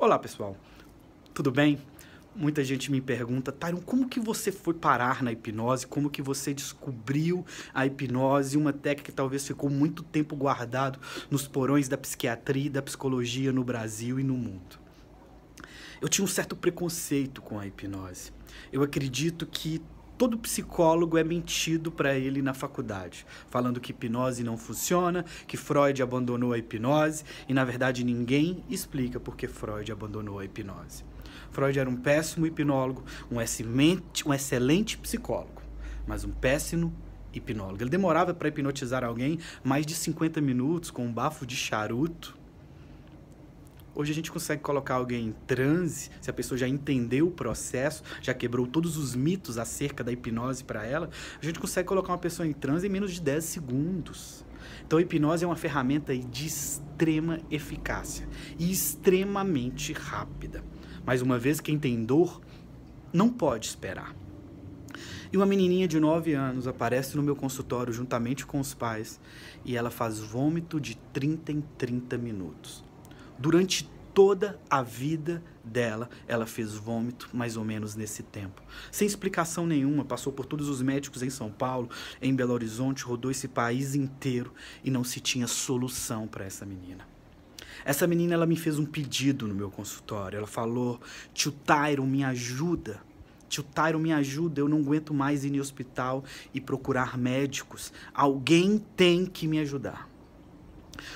Olá, pessoal. Tudo bem? Muita gente me pergunta, Tyron, como que você foi parar na hipnose? Como que você descobriu a hipnose, uma técnica que talvez ficou muito tempo guardado nos porões da psiquiatria e da psicologia no Brasil e no mundo? Eu tinha um certo preconceito com a hipnose. Eu acredito que todo psicólogo é mentido para ele na faculdade, falando que hipnose não funciona, que Freud abandonou a hipnose e na verdade ninguém explica por que Freud abandonou a hipnose. Freud era um péssimo hipnólogo, um excelente, um excelente psicólogo, mas um péssimo hipnólogo. Ele demorava para hipnotizar alguém mais de 50 minutos com um bafo de charuto Hoje a gente consegue colocar alguém em transe, se a pessoa já entendeu o processo, já quebrou todos os mitos acerca da hipnose para ela, a gente consegue colocar uma pessoa em transe em menos de 10 segundos. Então, a hipnose é uma ferramenta de extrema eficácia e extremamente rápida. mas uma vez, quem tem dor não pode esperar. E uma menininha de 9 anos aparece no meu consultório juntamente com os pais e ela faz vômito de 30 em 30 minutos. Durante toda a vida dela, ela fez vômito mais ou menos nesse tempo. Sem explicação nenhuma, passou por todos os médicos em São Paulo, em Belo Horizonte, rodou esse país inteiro e não se tinha solução para essa menina. Essa menina ela me fez um pedido no meu consultório. Ela falou: "Tio Tyron, me ajuda. Tio Tyron, me ajuda. Eu não aguento mais ir no hospital e procurar médicos. Alguém tem que me ajudar."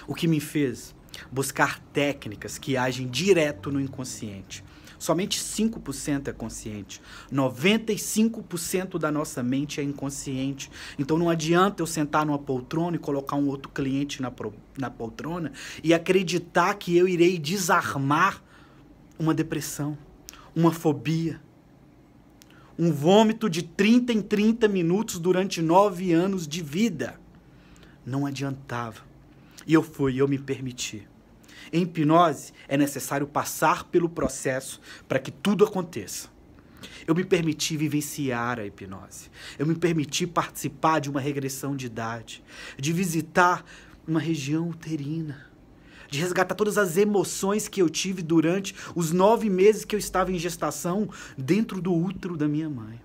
O que me fez buscar técnicas que agem direto no inconsciente. Somente 5% é consciente. 95% da nossa mente é inconsciente. Então não adianta eu sentar numa poltrona e colocar um outro cliente na, na poltrona e acreditar que eu irei desarmar uma depressão, uma fobia, um vômito de 30 em 30 minutos durante 9 anos de vida. Não adiantava. E eu fui, eu me permiti. Em hipnose, é necessário passar pelo processo para que tudo aconteça. Eu me permiti vivenciar a hipnose. Eu me permiti participar de uma regressão de idade, de visitar uma região uterina, de resgatar todas as emoções que eu tive durante os nove meses que eu estava em gestação dentro do útero da minha mãe.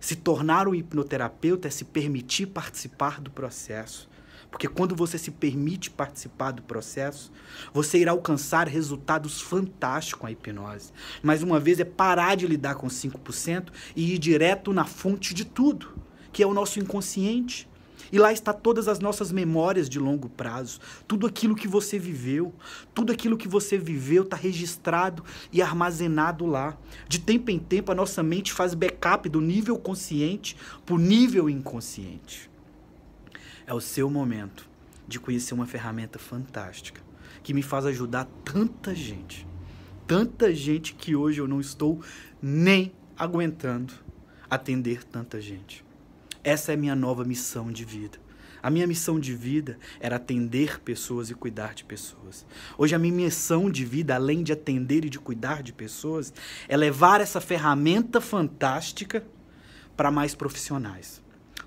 Se tornar um hipnoterapeuta é se permitir participar do processo porque quando você se permite participar do processo, você irá alcançar resultados fantásticos com a hipnose. Mais uma vez, é parar de lidar com 5% e ir direto na fonte de tudo, que é o nosso inconsciente. E lá está todas as nossas memórias de longo prazo, tudo aquilo que você viveu, tudo aquilo que você viveu está registrado e armazenado lá. De tempo em tempo a nossa mente faz backup do nível consciente para o nível inconsciente. É o seu momento de conhecer uma ferramenta fantástica que me faz ajudar tanta gente. Tanta gente que hoje eu não estou nem aguentando atender tanta gente. Essa é a minha nova missão de vida. A minha missão de vida era atender pessoas e cuidar de pessoas. Hoje a minha missão de vida, além de atender e de cuidar de pessoas, é levar essa ferramenta fantástica para mais profissionais.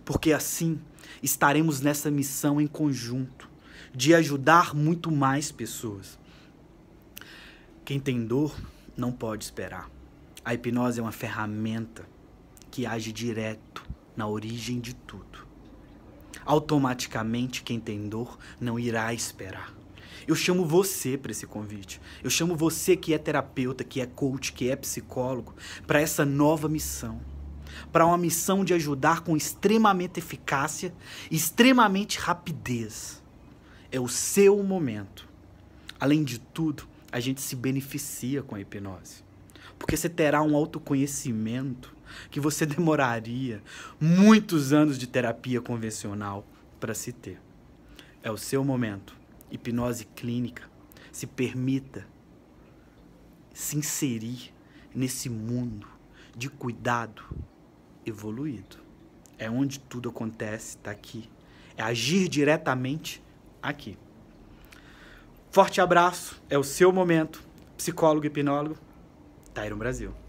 Porque assim estaremos nessa missão em conjunto de ajudar muito mais pessoas. Quem tem dor não pode esperar. A hipnose é uma ferramenta que age direto na origem de tudo. Automaticamente, quem tem dor não irá esperar. Eu chamo você para esse convite. Eu chamo você que é terapeuta, que é coach, que é psicólogo, para essa nova missão para uma missão de ajudar com extremamente eficácia, extremamente rapidez. É o seu momento. Além de tudo, a gente se beneficia com a hipnose, porque você terá um autoconhecimento que você demoraria muitos anos de terapia convencional para se ter. É o seu momento. Hipnose clínica. Se permita se inserir nesse mundo de cuidado, evoluído. É onde tudo acontece, está aqui. É agir diretamente aqui. Forte abraço, é o seu momento. Psicólogo e hipnólogo, Tairo tá Brasil.